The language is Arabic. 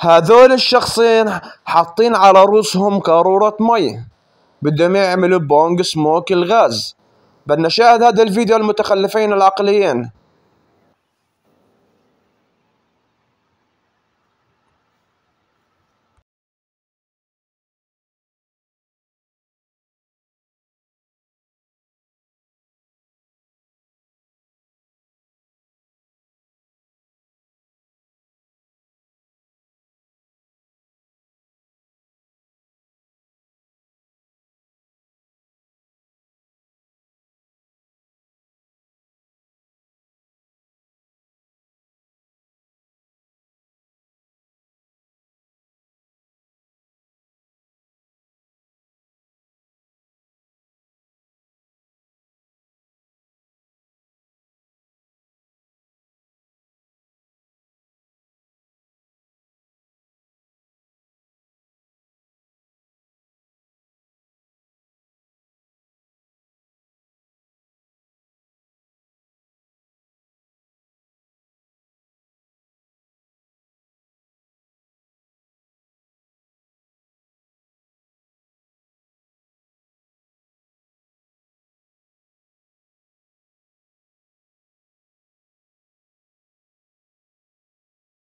هذول الشخصين حاطين على رؤوسهم قارورة مي بدهم يعملوا بونج سموك الغاز بدنا نشاهد هذا الفيديو المتخلفين العقليين